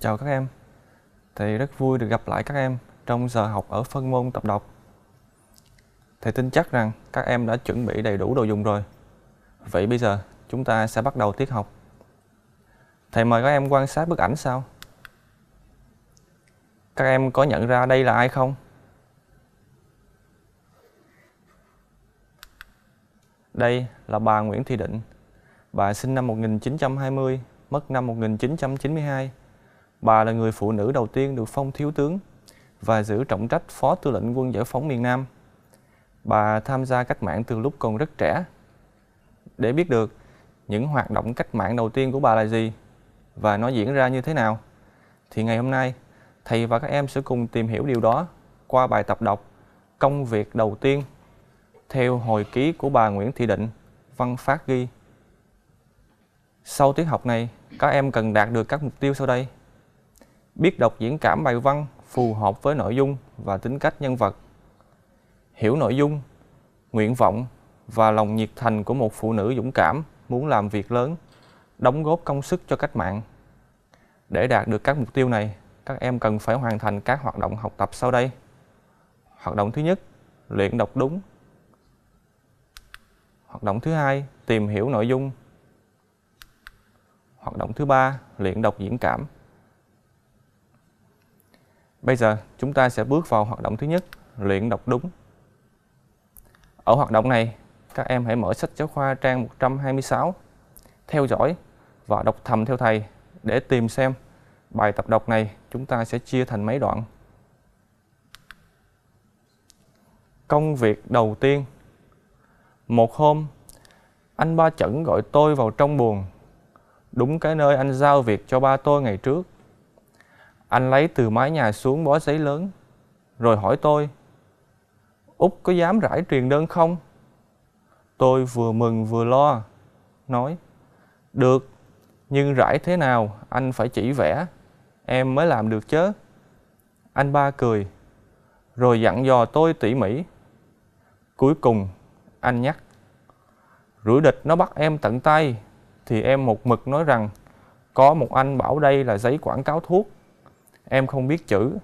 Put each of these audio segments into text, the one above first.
Chào các em. Thầy rất vui được gặp lại các em trong giờ học ở phân môn tập đọc. Thầy tin chắc rằng các em đã chuẩn bị đầy đủ đồ dùng rồi. Vậy bây giờ chúng ta sẽ bắt đầu tiết học. Thầy mời các em quan sát bức ảnh sau. Các em có nhận ra đây là ai không? Đây là bà Nguyễn Thị Định. Bà sinh năm 1920, mất năm 1992 Bà là người phụ nữ đầu tiên được phong thiếu tướng và giữ trọng trách Phó Tư lệnh Quân giải phóng miền Nam. Bà tham gia cách mạng từ lúc còn rất trẻ. Để biết được những hoạt động cách mạng đầu tiên của bà là gì và nó diễn ra như thế nào, thì ngày hôm nay thầy và các em sẽ cùng tìm hiểu điều đó qua bài tập đọc Công việc đầu tiên theo hồi ký của bà Nguyễn Thị Định, văn phát ghi. Sau tiết học này, các em cần đạt được các mục tiêu sau đây biết đọc diễn cảm bài văn phù hợp với nội dung và tính cách nhân vật, hiểu nội dung, nguyện vọng và lòng nhiệt thành của một phụ nữ dũng cảm muốn làm việc lớn, đóng góp công sức cho cách mạng. Để đạt được các mục tiêu này, các em cần phải hoàn thành các hoạt động học tập sau đây. Hoạt động thứ nhất, luyện đọc đúng. Hoạt động thứ hai, tìm hiểu nội dung. Hoạt động thứ ba, luyện đọc diễn cảm. Bây giờ chúng ta sẽ bước vào hoạt động thứ nhất, luyện đọc đúng. Ở hoạt động này, các em hãy mở sách giáo khoa trang 126, theo dõi và đọc thầm theo thầy để tìm xem bài tập đọc này chúng ta sẽ chia thành mấy đoạn. Công việc đầu tiên Một hôm, anh ba chẩn gọi tôi vào trong buồng, đúng cái nơi anh giao việc cho ba tôi ngày trước. Anh lấy từ mái nhà xuống bó giấy lớn, rồi hỏi tôi, Úc có dám rải truyền đơn không? Tôi vừa mừng vừa lo, nói, được, nhưng rải thế nào anh phải chỉ vẽ, em mới làm được chứ. Anh ba cười, rồi dặn dò tôi tỉ mỉ. Cuối cùng, anh nhắc, rủi địch nó bắt em tận tay, thì em một mực nói rằng có một anh bảo đây là giấy quảng cáo thuốc Em không biết chữ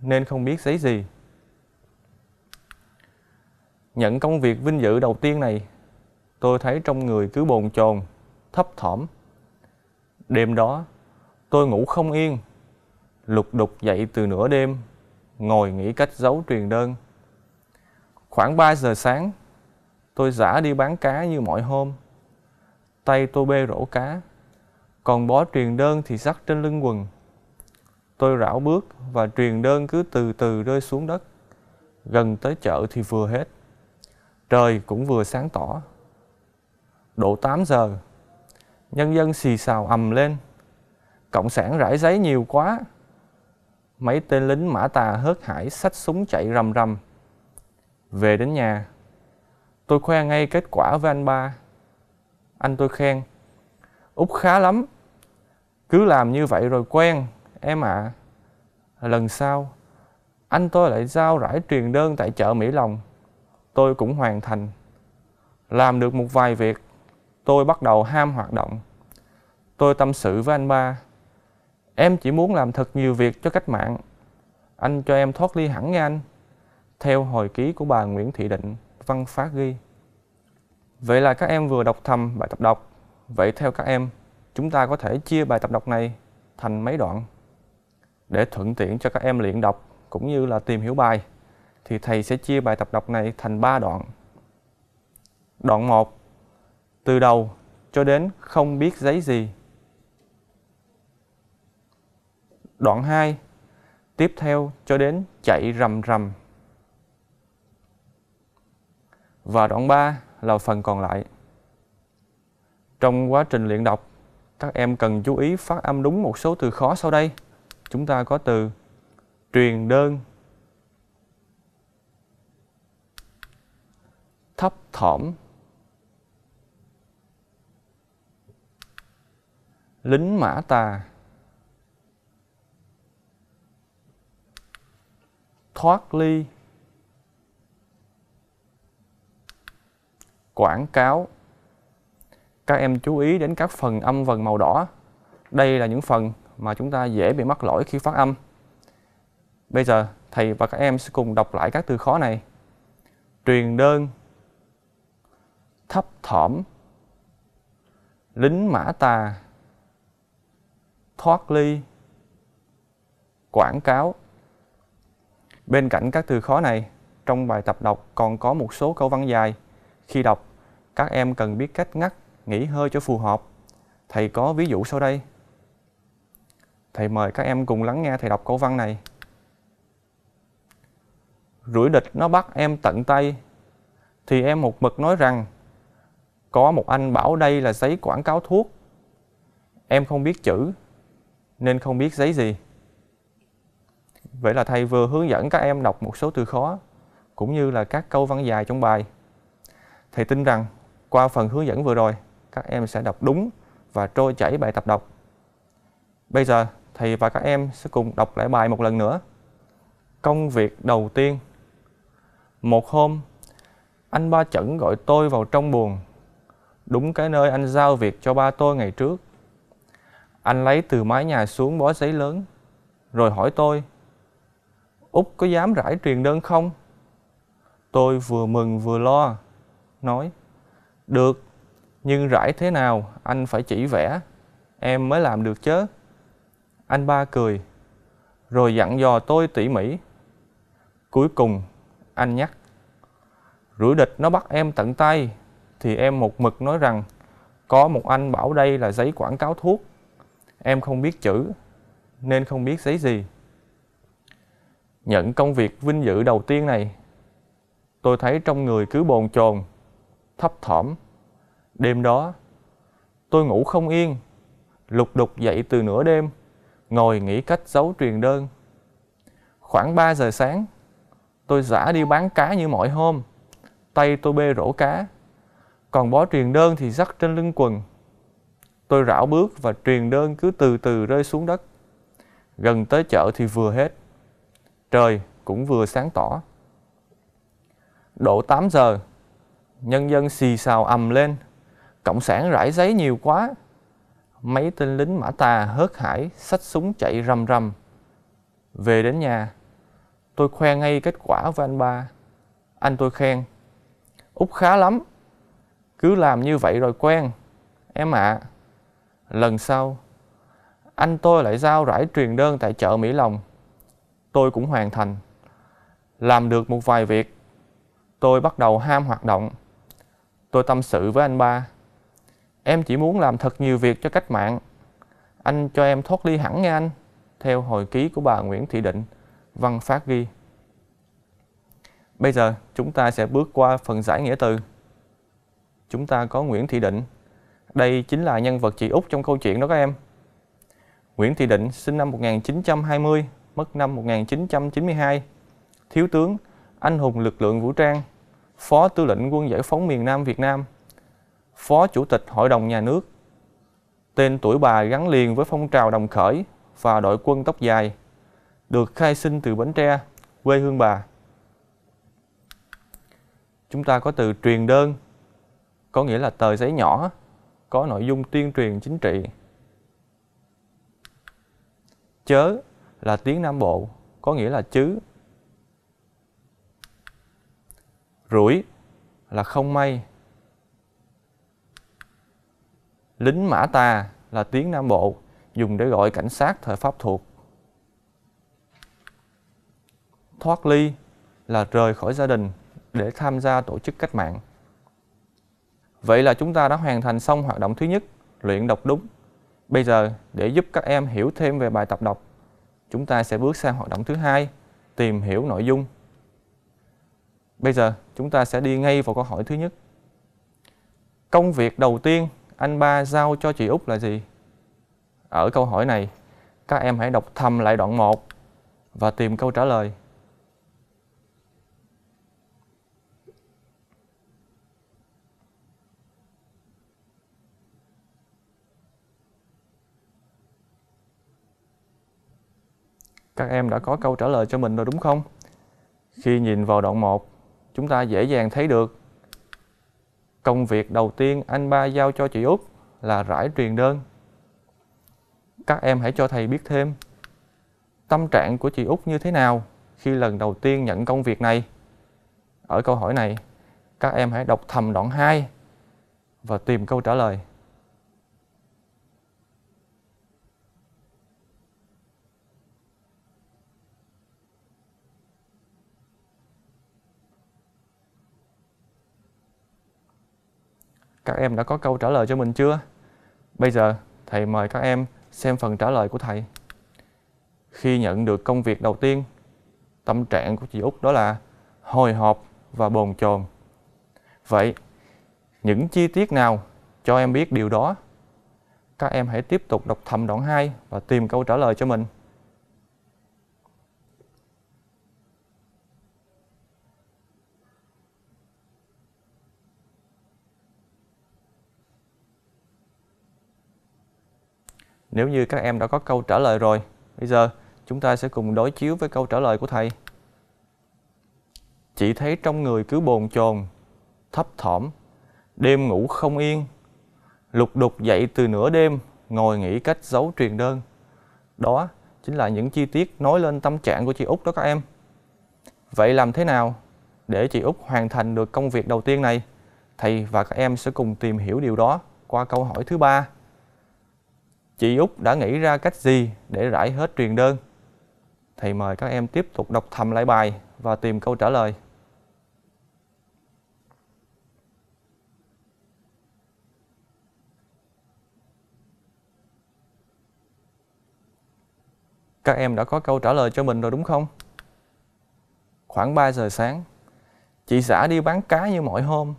nên không biết giấy gì. Nhận công việc vinh dự đầu tiên này, tôi thấy trong người cứ bồn chồn, thấp thỏm. Đêm đó, tôi ngủ không yên, lục đục dậy từ nửa đêm, ngồi nghĩ cách giấu truyền đơn. Khoảng 3 giờ sáng, tôi giả đi bán cá như mọi hôm. Tay tôi bê rổ cá, còn bó truyền đơn thì sắt trên lưng quần. Tôi rảo bước và truyền đơn cứ từ từ rơi xuống đất. Gần tới chợ thì vừa hết. Trời cũng vừa sáng tỏ. Độ 8 giờ, nhân dân xì xào ầm lên. Cộng sản rải giấy nhiều quá. Mấy tên lính mã tà hớt hải xách súng chạy rầm rầm. Về đến nhà, tôi khoe ngay kết quả với anh ba. Anh tôi khen, Úc khá lắm, cứ làm như vậy rồi quen Em ạ, à, lần sau, anh tôi lại giao rải truyền đơn tại chợ Mỹ Lòng. Tôi cũng hoàn thành. Làm được một vài việc, tôi bắt đầu ham hoạt động. Tôi tâm sự với anh ba. Em chỉ muốn làm thật nhiều việc cho cách mạng. Anh cho em thoát ly hẳn nha anh. Theo hồi ký của bà Nguyễn Thị Định, văn phát ghi. Vậy là các em vừa đọc thầm bài tập đọc. Vậy theo các em, chúng ta có thể chia bài tập đọc này thành mấy đoạn để thuận tiện cho các em luyện đọc cũng như là tìm hiểu bài thì thầy sẽ chia bài tập đọc này thành 3 đoạn. Đoạn 1 từ đầu cho đến không biết giấy gì. Đoạn 2 tiếp theo cho đến chạy rầm rầm. Và đoạn 3 là phần còn lại. Trong quá trình luyện đọc, các em cần chú ý phát âm đúng một số từ khó sau đây chúng ta có từ truyền đơn thấp thỏm lính mã tà thoát ly quảng cáo các em chú ý đến các phần âm vần màu đỏ đây là những phần mà chúng ta dễ bị mắc lỗi khi phát âm. Bây giờ thầy và các em sẽ cùng đọc lại các từ khó này. Truyền đơn, thấp thỏm, lính mã tà, thoát ly, quảng cáo. Bên cạnh các từ khó này, trong bài tập đọc còn có một số câu văn dài. Khi đọc, các em cần biết cách ngắt, nghỉ hơi cho phù hợp. Thầy có ví dụ sau đây. Thầy mời các em cùng lắng nghe thầy đọc câu văn này. Rủi địch nó bắt em tận tay, thì em một mực nói rằng có một anh bảo đây là giấy quảng cáo thuốc. Em không biết chữ, nên không biết giấy gì. Vậy là thầy vừa hướng dẫn các em đọc một số từ khó, cũng như là các câu văn dài trong bài. Thầy tin rằng qua phần hướng dẫn vừa rồi, các em sẽ đọc đúng và trôi chảy bài tập đọc. Bây giờ, thầy và các em sẽ cùng đọc lại bài một lần nữa. Công việc đầu tiên Một hôm, anh ba chẩn gọi tôi vào trong buồng, đúng cái nơi anh giao việc cho ba tôi ngày trước. Anh lấy từ mái nhà xuống bó giấy lớn, rồi hỏi tôi, Úc có dám rải truyền đơn không? Tôi vừa mừng vừa lo, nói, Được, nhưng rải thế nào anh phải chỉ vẽ, em mới làm được chứ. Anh ba cười, rồi dặn dò tôi tỉ mỉ. Cuối cùng, anh nhắc, rủi địch nó bắt em tận tay, thì em một mực nói rằng có một anh bảo đây là giấy quảng cáo thuốc. Em không biết chữ, nên không biết giấy gì. Nhận công việc vinh dự đầu tiên này, tôi thấy trong người cứ bồn chồn, thấp thỏm. Đêm đó, tôi ngủ không yên, lục đục dậy từ nửa đêm ngồi nghĩ cách giấu truyền đơn. Khoảng 3 giờ sáng, tôi giả đi bán cá như mọi hôm, tay tôi bê rổ cá, còn bó truyền đơn thì dắt trên lưng quần. Tôi rảo bước và truyền đơn cứ từ từ rơi xuống đất. Gần tới chợ thì vừa hết. Trời cũng vừa sáng tỏ. Độ 8 giờ, nhân dân xì xào ầm lên, cộng sản rải giấy nhiều quá, mấy tên lính mã Ta hớt hải xách súng chạy rầm rầm. Về đến nhà, tôi khoe ngay kết quả với anh ba. Anh tôi khen, Úc khá lắm, cứ làm như vậy rồi quen, em ạ. À. Lần sau, anh tôi lại giao rải truyền đơn tại chợ Mỹ Lòng. Tôi cũng hoàn thành, làm được một vài việc. Tôi bắt đầu ham hoạt động. Tôi tâm sự với anh ba Em chỉ muốn làm thật nhiều việc cho cách mạng. Anh cho em thoát ly hẳn nha anh, theo hồi ký của bà Nguyễn Thị Định, văn phát ghi. Bây giờ chúng ta sẽ bước qua phần giải nghĩa từ. Chúng ta có Nguyễn Thị Định. Đây chính là nhân vật chị Út trong câu chuyện đó các em. Nguyễn Thị Định sinh năm 1920, mất năm 1992, thiếu tướng, anh hùng lực lượng vũ trang, phó tư lệnh quân giải phóng miền Nam Việt Nam, Phó Chủ tịch Hội đồng Nhà nước. Tên tuổi bà gắn liền với phong trào đồng khởi và đội quân tóc dài, được khai sinh từ Bến Tre, quê hương bà. Chúng ta có từ truyền đơn, có nghĩa là tờ giấy nhỏ, có nội dung tuyên truyền chính trị. Chớ là tiếng Nam Bộ, có nghĩa là chứ. Rủi là không may, Lính Mã ta là tiếng Nam Bộ dùng để gọi cảnh sát thời Pháp thuộc. Thoát ly là rời khỏi gia đình để tham gia tổ chức cách mạng. Vậy là chúng ta đã hoàn thành xong hoạt động thứ nhất, luyện đọc đúng. Bây giờ, để giúp các em hiểu thêm về bài tập đọc, chúng ta sẽ bước sang hoạt động thứ hai, tìm hiểu nội dung. Bây giờ, chúng ta sẽ đi ngay vào câu hỏi thứ nhất. Công việc đầu tiên anh ba giao cho chị Út là gì? Ở câu hỏi này, các em hãy đọc thầm lại đoạn 1 và tìm câu trả lời. Các em đã có câu trả lời cho mình rồi đúng không? Khi nhìn vào đoạn 1, chúng ta dễ dàng thấy được Công việc đầu tiên anh ba giao cho chị Út là rải truyền đơn. Các em hãy cho thầy biết thêm tâm trạng của chị Út như thế nào khi lần đầu tiên nhận công việc này. Ở câu hỏi này, các em hãy đọc thầm đoạn 2 và tìm câu trả lời. Các em đã có câu trả lời cho mình chưa? Bây giờ, thầy mời các em xem phần trả lời của thầy. Khi nhận được công việc đầu tiên, tâm trạng của chị Út đó là hồi hộp và bồn chồn. Vậy, những chi tiết nào cho em biết điều đó? Các em hãy tiếp tục đọc thầm đoạn 2 và tìm câu trả lời cho mình. Nếu như các em đã có câu trả lời rồi, bây giờ chúng ta sẽ cùng đối chiếu với câu trả lời của thầy. Chỉ thấy trong người cứ bồn chồn, thấp thỏm, đêm ngủ không yên, lục đục dậy từ nửa đêm, ngồi nghĩ cách giấu truyền đơn. Đó chính là những chi tiết nói lên tâm trạng của chị Út đó các em. Vậy làm thế nào để chị Út hoàn thành được công việc đầu tiên này? Thầy và các em sẽ cùng tìm hiểu điều đó qua câu hỏi thứ ba chị Út đã nghĩ ra cách gì để rải hết truyền đơn? Thì mời các em tiếp tục đọc thầm lại bài và tìm câu trả lời. Các em đã có câu trả lời cho mình rồi đúng không? Khoảng 3 giờ sáng, chị xã đi bán cá như mọi hôm.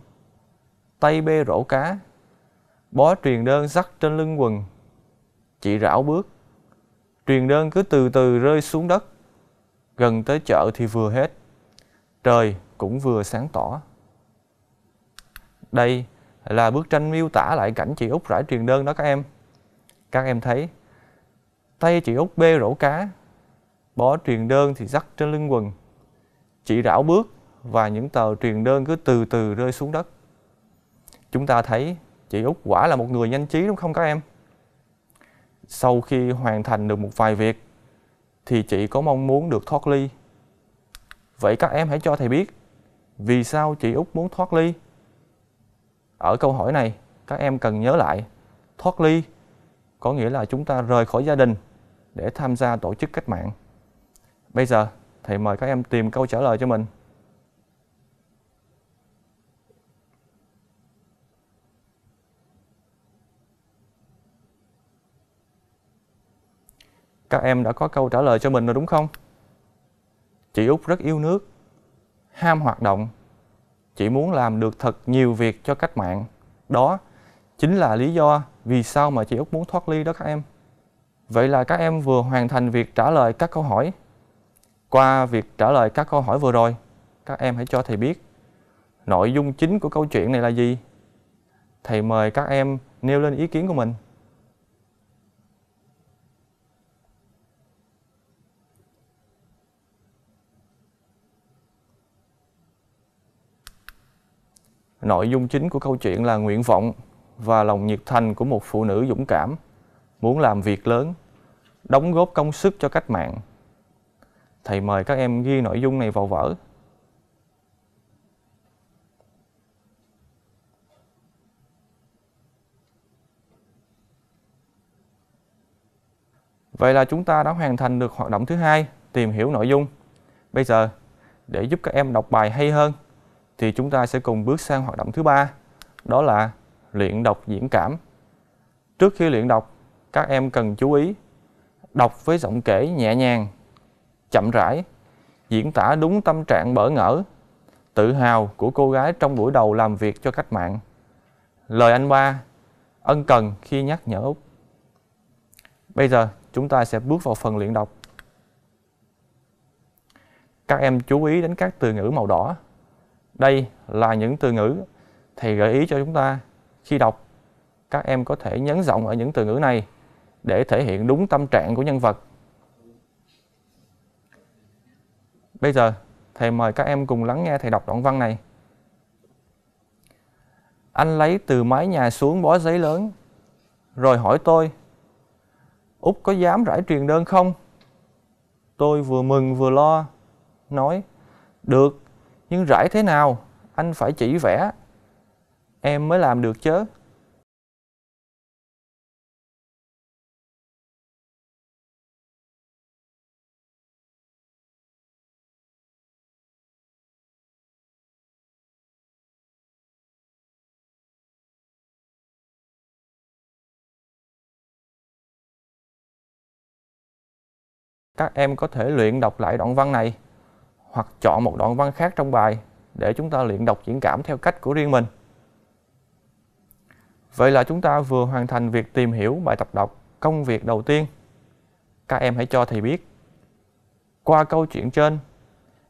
Tay bê rổ cá, bó truyền đơn rắc trên lưng quần Chị rảo bước. Truyền đơn cứ từ từ rơi xuống đất. Gần tới chợ thì vừa hết. Trời cũng vừa sáng tỏ. Đây là bức tranh miêu tả lại cảnh chị Út rải truyền đơn đó các em. Các em thấy, tay chị Út bê rổ cá, bó truyền đơn thì dắt trên lưng quần. Chị rảo bước và những tờ truyền đơn cứ từ từ rơi xuống đất. Chúng ta thấy chị Út quả là một người nhanh trí đúng không các em? sau khi hoàn thành được một vài việc thì chị có mong muốn được thoát ly. Vậy các em hãy cho thầy biết vì sao chị Út muốn thoát ly. Ở câu hỏi này, các em cần nhớ lại thoát ly có nghĩa là chúng ta rời khỏi gia đình để tham gia tổ chức cách mạng. Bây giờ, thầy mời các em tìm câu trả lời cho mình. các em đã có câu trả lời cho mình rồi đúng không? Chị Út rất yêu nước, ham hoạt động. Chị muốn làm được thật nhiều việc cho cách mạng. Đó chính là lý do vì sao mà chị Út muốn thoát ly đó các em. Vậy là các em vừa hoàn thành việc trả lời các câu hỏi. Qua việc trả lời các câu hỏi vừa rồi, các em hãy cho thầy biết nội dung chính của câu chuyện này là gì. Thầy mời các em nêu lên ý kiến của mình. Nội dung chính của câu chuyện là nguyện vọng và lòng nhiệt thành của một phụ nữ dũng cảm, muốn làm việc lớn, đóng góp công sức cho cách mạng. Thầy mời các em ghi nội dung này vào vở. Vậy là chúng ta đã hoàn thành được hoạt động thứ hai, tìm hiểu nội dung. Bây giờ, để giúp các em đọc bài hay hơn, thì chúng ta sẽ cùng bước sang hoạt động thứ ba đó là luyện đọc diễn cảm. Trước khi luyện đọc, các em cần chú ý đọc với giọng kể nhẹ nhàng, chậm rãi, diễn tả đúng tâm trạng bỡ ngỡ, tự hào của cô gái trong buổi đầu làm việc cho cách mạng. Lời anh ba ân cần khi nhắc nhở Úc. Bây giờ chúng ta sẽ bước vào phần luyện đọc. Các em chú ý đến các từ ngữ màu đỏ đây là những từ ngữ thì gợi ý cho chúng ta khi đọc các em có thể nhấn giọng ở những từ ngữ này để thể hiện đúng tâm trạng của nhân vật. Bây giờ, thầy mời các em cùng lắng nghe thầy đọc đoạn văn này. Anh lấy từ mái nhà xuống bó giấy lớn, rồi hỏi tôi, Úc có dám rải truyền đơn không? Tôi vừa mừng vừa lo, nói, được, nhưng rải thế nào, anh phải chỉ vẽ. Em mới làm được chứ. các em có thể luyện đọc lại đoạn văn này hoặc chọn một đoạn văn khác trong bài để chúng ta luyện đọc diễn cảm theo cách của riêng mình. Vậy là chúng ta vừa hoàn thành việc tìm hiểu bài tập đọc công việc đầu tiên. Các em hãy cho thầy biết. Qua câu chuyện trên,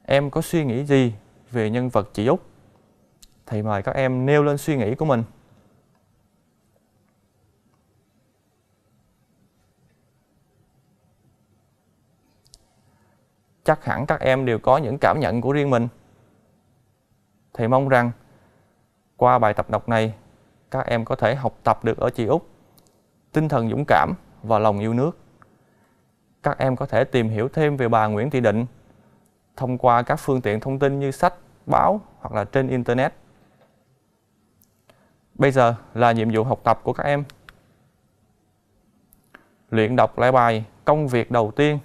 em có suy nghĩ gì về nhân vật chị Úc? Thầy mời các em nêu lên suy nghĩ của mình. chắc hẳn các em đều có những cảm nhận của riêng mình. Thầy mong rằng qua bài tập đọc này, các em có thể học tập được ở chị Úc tinh thần dũng cảm và lòng yêu nước. Các em có thể tìm hiểu thêm về bà Nguyễn Thị Định thông qua các phương tiện thông tin như sách, báo hoặc là trên Internet. Bây giờ là nhiệm vụ học tập của các em. Luyện đọc lại bài Công việc đầu tiên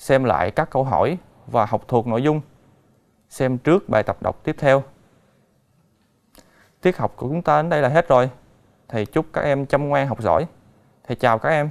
xem lại các câu hỏi và học thuộc nội dung, xem trước bài tập đọc tiếp theo. Tiết học của chúng ta đến đây là hết rồi. Thầy chúc các em chăm ngoan học giỏi. Thầy chào các em.